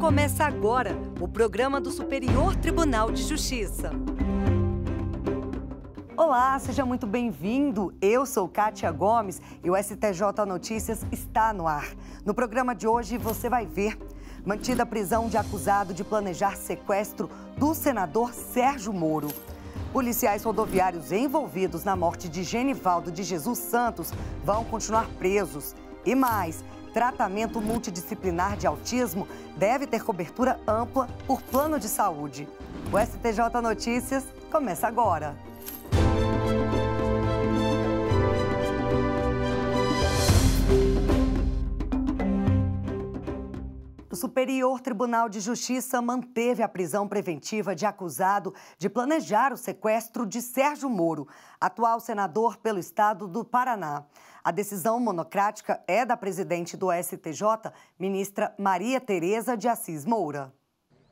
Começa agora o programa do Superior Tribunal de Justiça. Olá, seja muito bem-vindo. Eu sou Kátia Gomes e o STJ Notícias está no ar. No programa de hoje você vai ver mantida a prisão de acusado de planejar sequestro do senador Sérgio Moro. Policiais rodoviários envolvidos na morte de Genivaldo de Jesus Santos vão continuar presos. E mais, tratamento multidisciplinar de autismo deve ter cobertura ampla por plano de saúde. O STJ Notícias começa agora. O Superior Tribunal de Justiça manteve a prisão preventiva de acusado de planejar o sequestro de Sérgio Moro, atual senador pelo estado do Paraná. A decisão monocrática é da presidente do STJ, ministra Maria Tereza de Assis Moura.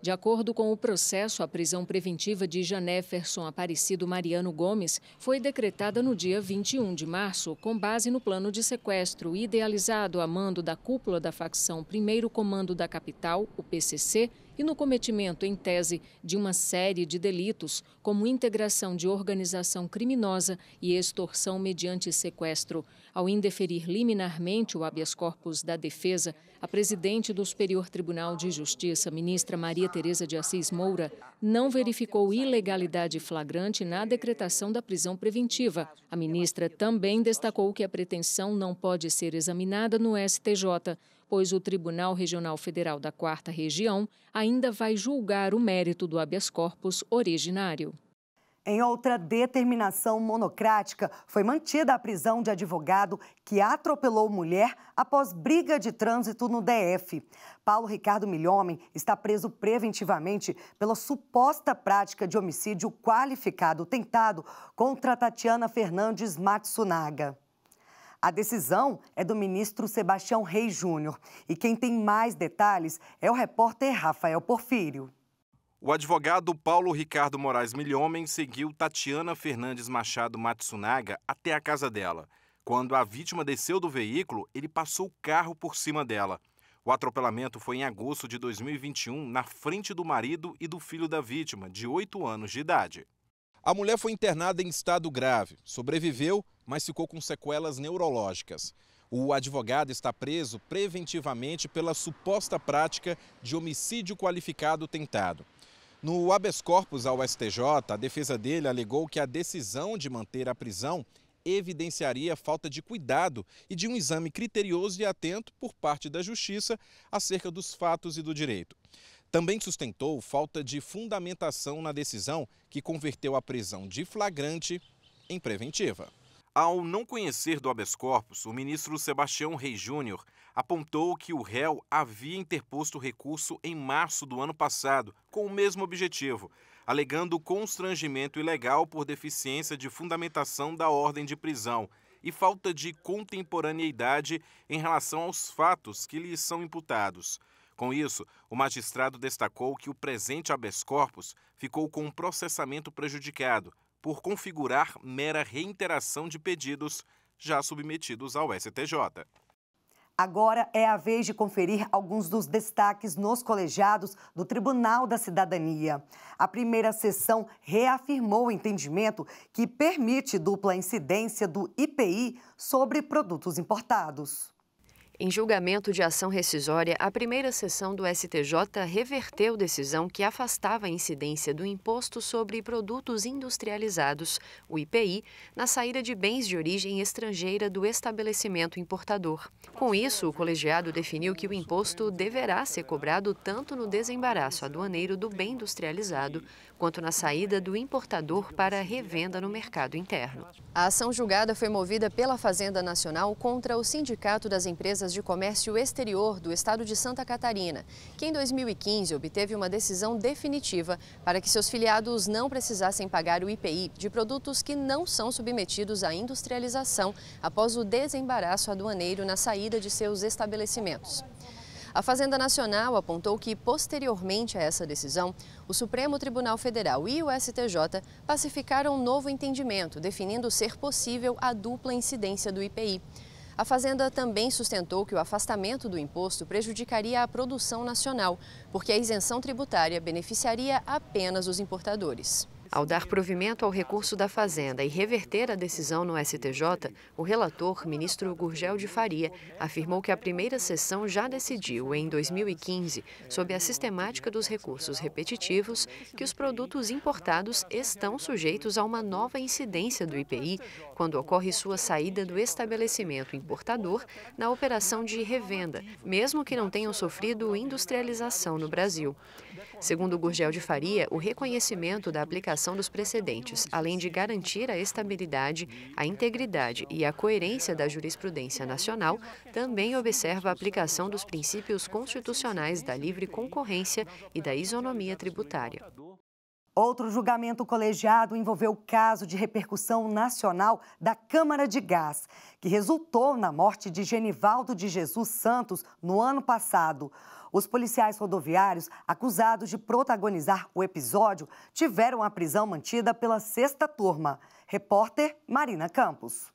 De acordo com o processo, a prisão preventiva de Janeferson Aparecido Mariano Gomes foi decretada no dia 21 de março, com base no plano de sequestro idealizado a mando da cúpula da facção Primeiro Comando da Capital, o PCC, e no cometimento, em tese, de uma série de delitos, como integração de organização criminosa e extorsão mediante sequestro. Ao indeferir liminarmente o habeas corpus da defesa, a presidente do Superior Tribunal de Justiça, ministra Maria Tereza de Assis Moura, não verificou ilegalidade flagrante na decretação da prisão preventiva. A ministra também destacou que a pretensão não pode ser examinada no STJ, pois o Tribunal Regional Federal da Quarta Região ainda vai julgar o mérito do habeas corpus originário. Em outra determinação monocrática, foi mantida a prisão de advogado que atropelou mulher após briga de trânsito no DF. Paulo Ricardo Milhomem está preso preventivamente pela suposta prática de homicídio qualificado tentado contra Tatiana Fernandes Matsunaga. A decisão é do ministro Sebastião Reis Júnior. E quem tem mais detalhes é o repórter Rafael Porfírio. O advogado Paulo Ricardo Moraes Milhomem seguiu Tatiana Fernandes Machado Matsunaga até a casa dela. Quando a vítima desceu do veículo, ele passou o carro por cima dela. O atropelamento foi em agosto de 2021, na frente do marido e do filho da vítima, de 8 anos de idade. A mulher foi internada em estado grave, sobreviveu, mas ficou com sequelas neurológicas. O advogado está preso preventivamente pela suposta prática de homicídio qualificado tentado. No habeas corpus ao STJ, a defesa dele alegou que a decisão de manter a prisão evidenciaria falta de cuidado e de um exame criterioso e atento por parte da justiça acerca dos fatos e do direito. Também sustentou falta de fundamentação na decisão que converteu a prisão de flagrante em preventiva. Ao não conhecer do habeas corpus, o ministro Sebastião Rei Júnior apontou que o réu havia interposto recurso em março do ano passado, com o mesmo objetivo, alegando constrangimento ilegal por deficiência de fundamentação da ordem de prisão e falta de contemporaneidade em relação aos fatos que lhe são imputados. Com isso, o magistrado destacou que o presente habeas corpus ficou com um processamento prejudicado por configurar mera reinteração de pedidos já submetidos ao STJ. Agora é a vez de conferir alguns dos destaques nos colegiados do Tribunal da Cidadania. A primeira sessão reafirmou o entendimento que permite dupla incidência do IPI sobre produtos importados. Em julgamento de ação rescisória, a primeira sessão do STJ reverteu decisão que afastava a incidência do Imposto sobre Produtos Industrializados, o IPI, na saída de bens de origem estrangeira do estabelecimento importador. Com isso, o colegiado definiu que o imposto deverá ser cobrado tanto no desembaraço aduaneiro do bem industrializado, quanto na saída do importador para revenda no mercado interno. A ação julgada foi movida pela Fazenda Nacional contra o Sindicato das Empresas Empresas de Comércio Exterior do Estado de Santa Catarina, que em 2015 obteve uma decisão definitiva para que seus filiados não precisassem pagar o IPI de produtos que não são submetidos à industrialização após o desembaraço aduaneiro na saída de seus estabelecimentos. A Fazenda Nacional apontou que, posteriormente a essa decisão, o Supremo Tribunal Federal e o STJ pacificaram um novo entendimento, definindo ser possível a dupla incidência do IPI. A Fazenda também sustentou que o afastamento do imposto prejudicaria a produção nacional, porque a isenção tributária beneficiaria apenas os importadores. Ao dar provimento ao recurso da Fazenda e reverter a decisão no STJ, o relator, ministro Gurgel de Faria, afirmou que a primeira sessão já decidiu, em 2015, sob a sistemática dos recursos repetitivos, que os produtos importados estão sujeitos a uma nova incidência do IPI quando ocorre sua saída do estabelecimento importador na operação de revenda, mesmo que não tenham sofrido industrialização no Brasil. Segundo Gurgel de Faria, o reconhecimento da aplicação dos precedentes, além de garantir a estabilidade, a integridade e a coerência da jurisprudência nacional, também observa a aplicação dos princípios constitucionais da livre concorrência e da isonomia tributária. Outro julgamento colegiado envolveu o caso de repercussão nacional da Câmara de Gás, que resultou na morte de Genivaldo de Jesus Santos no ano passado. Os policiais rodoviários acusados de protagonizar o episódio tiveram a prisão mantida pela sexta turma. Repórter Marina Campos.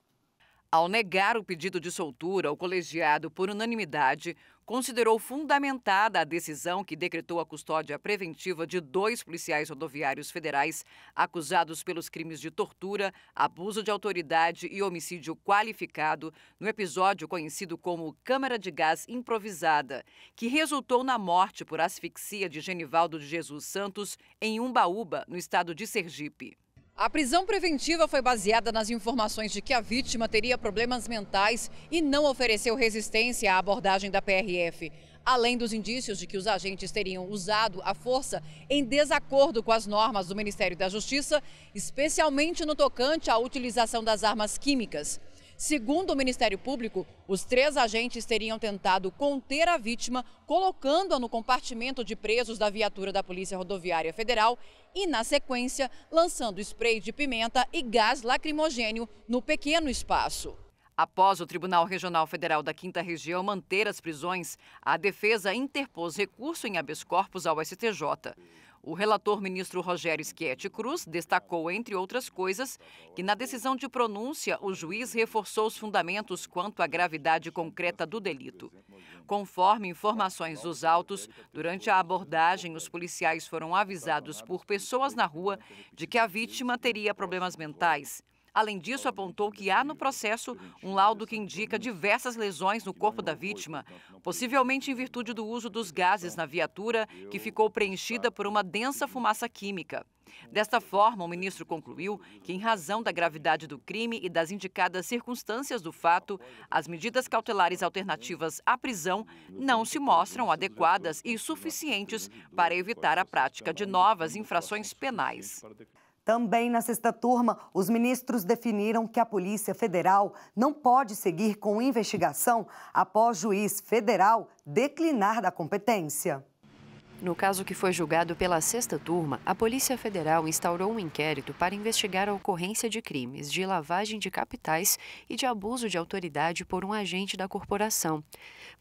Ao negar o pedido de soltura, o colegiado, por unanimidade, considerou fundamentada a decisão que decretou a custódia preventiva de dois policiais rodoviários federais acusados pelos crimes de tortura, abuso de autoridade e homicídio qualificado no episódio conhecido como Câmara de Gás Improvisada, que resultou na morte por asfixia de Genivaldo de Jesus Santos em Umbaúba, no estado de Sergipe. A prisão preventiva foi baseada nas informações de que a vítima teria problemas mentais e não ofereceu resistência à abordagem da PRF. Além dos indícios de que os agentes teriam usado a força em desacordo com as normas do Ministério da Justiça, especialmente no tocante à utilização das armas químicas. Segundo o Ministério Público, os três agentes teriam tentado conter a vítima, colocando-a no compartimento de presos da viatura da Polícia Rodoviária Federal e, na sequência, lançando spray de pimenta e gás lacrimogênio no pequeno espaço. Após o Tribunal Regional Federal da Quinta Região manter as prisões, a defesa interpôs recurso em habeas corpus ao STJ. O relator ministro Rogério Schietti Cruz destacou, entre outras coisas, que na decisão de pronúncia o juiz reforçou os fundamentos quanto à gravidade concreta do delito. Conforme informações dos autos, durante a abordagem os policiais foram avisados por pessoas na rua de que a vítima teria problemas mentais. Além disso, apontou que há no processo um laudo que indica diversas lesões no corpo da vítima, possivelmente em virtude do uso dos gases na viatura, que ficou preenchida por uma densa fumaça química. Desta forma, o ministro concluiu que, em razão da gravidade do crime e das indicadas circunstâncias do fato, as medidas cautelares alternativas à prisão não se mostram adequadas e suficientes para evitar a prática de novas infrações penais. Também na sexta turma, os ministros definiram que a Polícia Federal não pode seguir com investigação após juiz federal declinar da competência. No caso que foi julgado pela sexta turma, a Polícia Federal instaurou um inquérito para investigar a ocorrência de crimes de lavagem de capitais e de abuso de autoridade por um agente da corporação.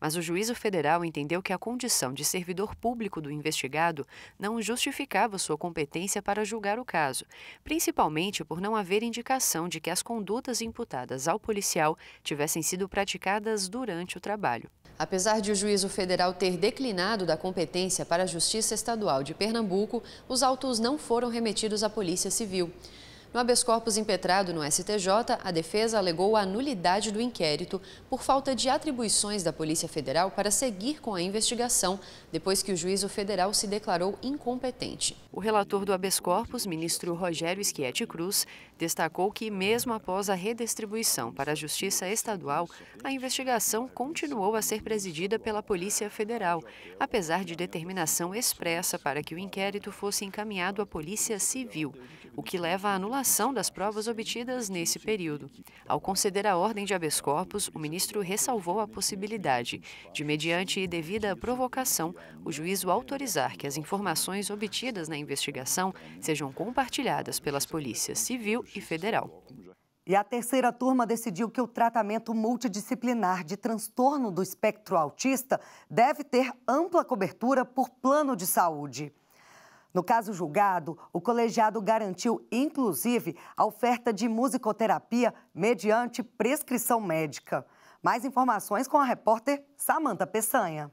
Mas o juízo federal entendeu que a condição de servidor público do investigado não justificava sua competência para julgar o caso, principalmente por não haver indicação de que as condutas imputadas ao policial tivessem sido praticadas durante o trabalho. Apesar de o juízo federal ter declinado da competência para Justiça Estadual de Pernambuco, os autos não foram remetidos à Polícia Civil. No habeas corpus impetrado no STJ, a defesa alegou a nulidade do inquérito por falta de atribuições da Polícia Federal para seguir com a investigação, depois que o juízo federal se declarou incompetente. O relator do habeas corpus, ministro Rogério Schietti Cruz, destacou que, mesmo após a redistribuição para a Justiça Estadual, a investigação continuou a ser presidida pela Polícia Federal, apesar de determinação expressa para que o inquérito fosse encaminhado à Polícia Civil, o que leva à anulação relação das provas obtidas nesse período. Ao conceder a ordem de habeas corpus, o ministro ressalvou a possibilidade de, mediante e devida provocação, o juízo autorizar que as informações obtidas na investigação sejam compartilhadas pelas polícias civil e federal. E a terceira turma decidiu que o tratamento multidisciplinar de transtorno do espectro autista deve ter ampla cobertura por plano de saúde. No caso julgado, o colegiado garantiu, inclusive, a oferta de musicoterapia mediante prescrição médica. Mais informações com a repórter Samanta Peçanha.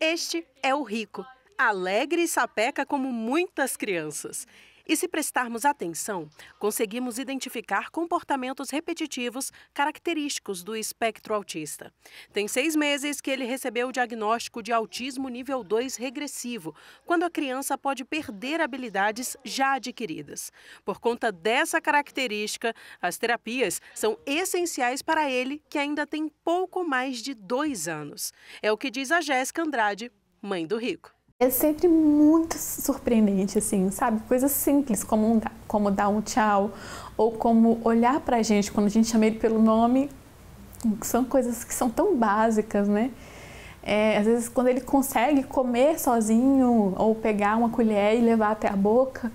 Este é o Rico, alegre e sapeca como muitas crianças. E se prestarmos atenção, conseguimos identificar comportamentos repetitivos característicos do espectro autista. Tem seis meses que ele recebeu o diagnóstico de autismo nível 2 regressivo, quando a criança pode perder habilidades já adquiridas. Por conta dessa característica, as terapias são essenciais para ele, que ainda tem pouco mais de dois anos. É o que diz a Jéssica Andrade, mãe do Rico. É sempre muito surpreendente, assim, sabe? Coisas simples, como, um, como dar um tchau, ou como olhar pra gente quando a gente chama ele pelo nome. São coisas que são tão básicas, né? É, às vezes, quando ele consegue comer sozinho, ou pegar uma colher e levar até a boca,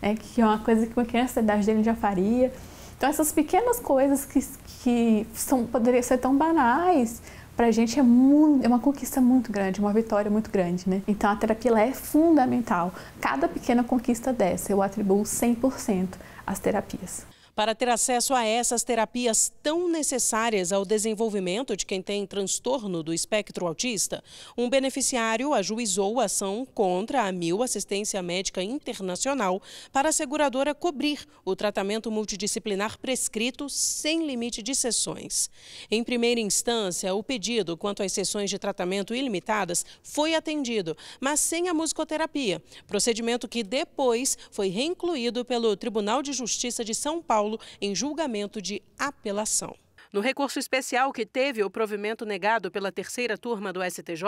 é, que é uma coisa que uma criança da idade dele já faria. Então, essas pequenas coisas que, que são, poderiam ser tão banais, pra gente é, muito, é uma conquista muito grande, uma vitória muito grande, né? Então a terapia é fundamental. Cada pequena conquista dessa eu atribuo 100% às terapias. Para ter acesso a essas terapias tão necessárias ao desenvolvimento de quem tem transtorno do espectro autista, um beneficiário ajuizou ação contra a Mil Assistência Médica Internacional para a seguradora cobrir o tratamento multidisciplinar prescrito sem limite de sessões. Em primeira instância, o pedido quanto às sessões de tratamento ilimitadas foi atendido, mas sem a musicoterapia, procedimento que depois foi reincluído pelo Tribunal de Justiça de São Paulo Paulo em julgamento de apelação. No recurso especial que teve o provimento negado pela terceira turma do STJ,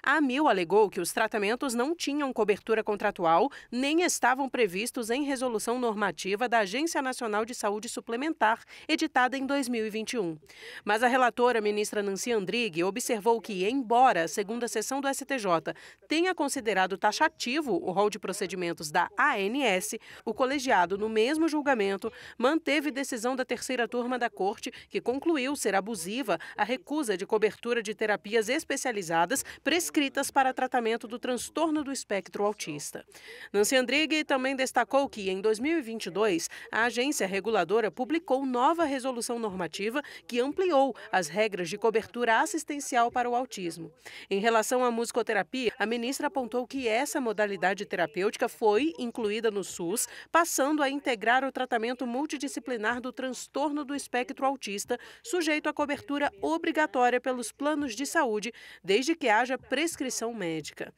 a AMIL alegou que os tratamentos não tinham cobertura contratual nem estavam previstos em resolução normativa da Agência Nacional de Saúde Suplementar, editada em 2021. Mas a relatora, ministra Nancy Andrighi, observou que, embora a segunda sessão do STJ tenha considerado taxativo o rol de procedimentos da ANS, o colegiado, no mesmo julgamento, manteve decisão da terceira turma da Corte que concluiu ser abusiva a recusa de cobertura de terapias especializadas prescritas para tratamento do transtorno do espectro autista. Nancy Andrighi também destacou que, em 2022, a agência reguladora publicou nova resolução normativa que ampliou as regras de cobertura assistencial para o autismo. Em relação à musicoterapia, a ministra apontou que essa modalidade terapêutica foi incluída no SUS, passando a integrar o tratamento multidisciplinar do transtorno do espectro autista sujeito à cobertura obrigatória pelos planos de saúde, desde que haja prescrição médica.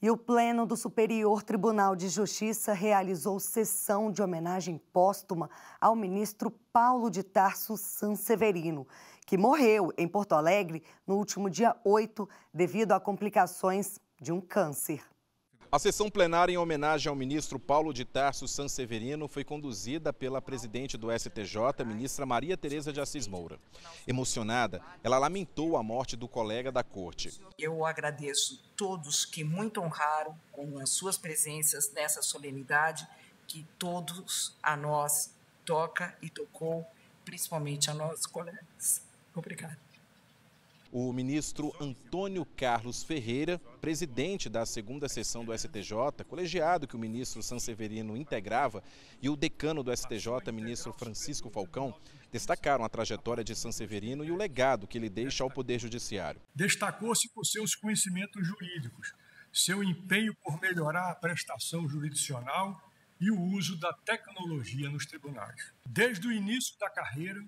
E o Pleno do Superior Tribunal de Justiça realizou sessão de homenagem póstuma ao ministro Paulo de Tarso Sanseverino, que morreu em Porto Alegre no último dia 8 devido a complicações de um câncer. A sessão plenária em homenagem ao ministro Paulo de Tarso Sanseverino foi conduzida pela presidente do STJ, ministra Maria Tereza de Assis Moura. Emocionada, ela lamentou a morte do colega da corte. Eu agradeço todos que muito honraram com as suas presenças nessa solenidade que todos a nós toca e tocou, principalmente a nós colegas. Obrigada. O ministro Antônio Carlos Ferreira, presidente da segunda sessão do STJ, colegiado que o ministro Sanseverino integrava, e o decano do STJ, ministro Francisco Falcão, destacaram a trajetória de Sanseverino e o legado que ele deixa ao Poder Judiciário. Destacou-se por seus conhecimentos jurídicos, seu empenho por melhorar a prestação jurisdicional e o uso da tecnologia nos tribunais. Desde o início da carreira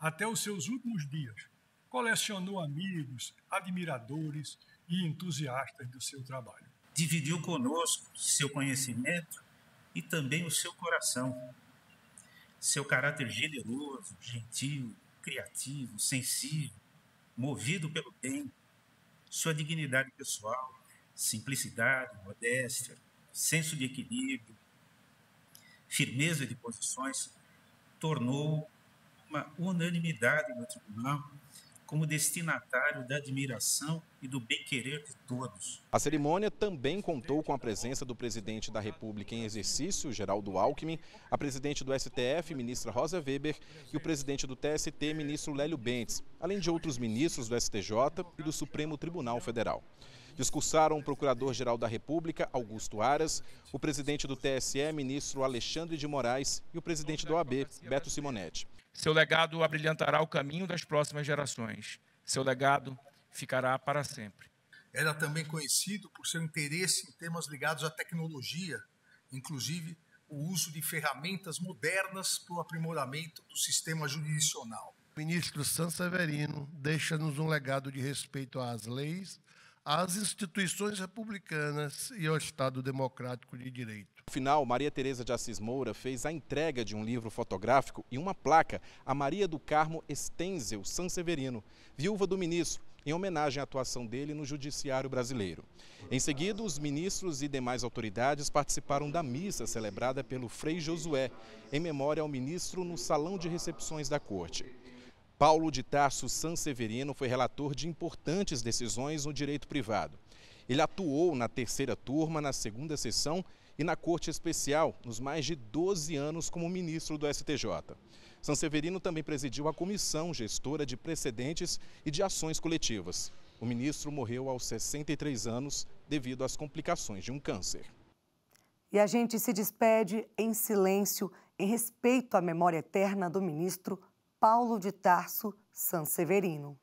até os seus últimos dias, colecionou amigos, admiradores e entusiastas do seu trabalho. Dividiu conosco seu conhecimento e também o seu coração. Seu caráter generoso, gentil, criativo, sensível, movido pelo bem, sua dignidade pessoal, simplicidade, modéstia, senso de equilíbrio, firmeza de posições, tornou uma unanimidade no tribunal como destinatário da admiração e do bem-querer de todos. A cerimônia também contou com a presença do presidente da República em exercício, Geraldo Alckmin, a presidente do STF, ministra Rosa Weber, e o presidente do TST, ministro Lélio Bentes, além de outros ministros do STJ e do Supremo Tribunal Federal. Discursaram o Procurador-Geral da República, Augusto Aras, o presidente do TSE, ministro Alexandre de Moraes e o presidente do OAB, Beto Simonetti. Seu legado abrilhantará o caminho das próximas gerações. Seu legado ficará para sempre. Era também conhecido por seu interesse em temas ligados à tecnologia, inclusive o uso de ferramentas modernas para o aprimoramento do sistema jurisdicional. O ministro San Severino deixa-nos um legado de respeito às leis às instituições republicanas e ao Estado Democrático de Direito. No final, Maria Tereza de Assis Moura fez a entrega de um livro fotográfico e uma placa a Maria do Carmo San Sanseverino, viúva do ministro, em homenagem à atuação dele no judiciário brasileiro. Em seguida, os ministros e demais autoridades participaram da missa celebrada pelo Frei Josué, em memória ao ministro no salão de recepções da corte. Paulo de Tarso Sanseverino foi relator de importantes decisões no direito privado. Ele atuou na terceira turma, na segunda sessão e na Corte Especial nos mais de 12 anos como ministro do STJ. Sanseverino também presidiu a comissão gestora de precedentes e de ações coletivas. O ministro morreu aos 63 anos devido às complicações de um câncer. E a gente se despede em silêncio, em respeito à memória eterna do ministro Paulo de Tarso Sanseverino.